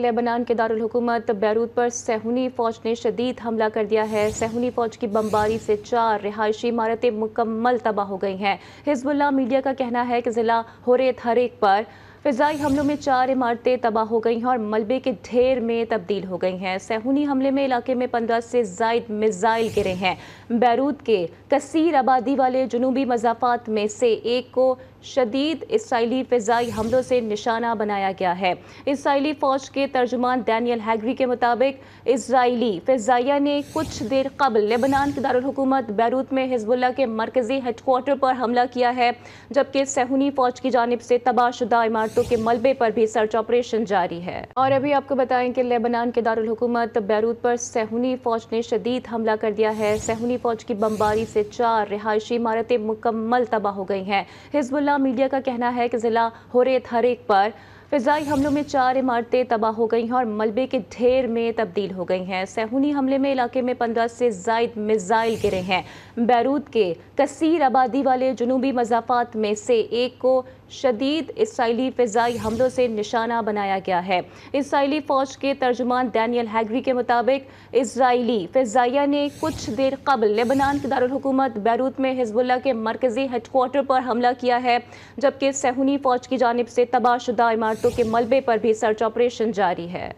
Lebanon के दारकूमत Beirut पर सहूनी फ़ौज ने शदीद हमला कर दिया है सहूनी फ़ौज की बमबारी से चार रिहायशी इमारतें मुकम्मल तबाह हो गई हैं हिजबुल्ला मीडिया का कहना है कि ज़िला होरे थरेक पर फिजाई हमलों में चार इमारतें तबाह हो गई हैं और मलबे के ढेर में तब्दील हो गई हैं सहूनी हमले में इलाके में पंद्रह से जायद मिज़ाइल गिरे हैं बैरूत के कसीर आबादी वाले जनूबी मजाफात में से एक को शदीद इसराइली फ़िज़ाई हमलों से निशाना बनाया गया है इसराइली फ़ौज के तर्जुमान डैनियल हैगरी के मुताबिक इसराइली फ़िज़ाइया ने कुछ देर कबल लेबनान के दारकूमत बैरूत में हिजबुल्ला के मरकज़ी हेडकोार्टर पर हमला किया है जबकि सहूनी फ़ौज की जानब से तबाहशुदा इमारत दस्तों के मलबे पर भी सर्च ऑपरेशन जारी है और अभी आपको बताएं कि लेबनान के दारकूमत बैरूत पर सहूनी फौज ने शदीद हमला कर दिया है सहूनी फौज की बमबारी से चार रिहायशी इमारतें मुकम्मल तबाह हो गई हैं हिजबुल्ला मीडिया का कहना है कि जिला होरे थरेक पर फिजाई हमलों में चार इमारतें तबाह हो गई हैं और मलबे के ढेर में तब्दील हो गई हैं सहूनी हमले में इलाके में पंद्रह से जायद मिज़ाइल गिरे हैं बैरूत के कसीर आबादी वाले जनूबी मजाफात में से एक को शदीद इसराइली फ़जाई हमलों से निशाना बनाया गया है इसराइली फ़ौज के तर्जुमान डैनियल हैगरी के मुताबिक इसराइली फ़जाइया ने कुछ देर कबल लेबनान के दारकूमत बैरूत में हिजबुल्ला के मरकज़ी हेडकोर्टर पर हमला किया है जबकि सहूनी फ़ौज की जानब से तबाहशुदा इमारतों के मलबे पर भी सर्च ऑपरेशन जारी है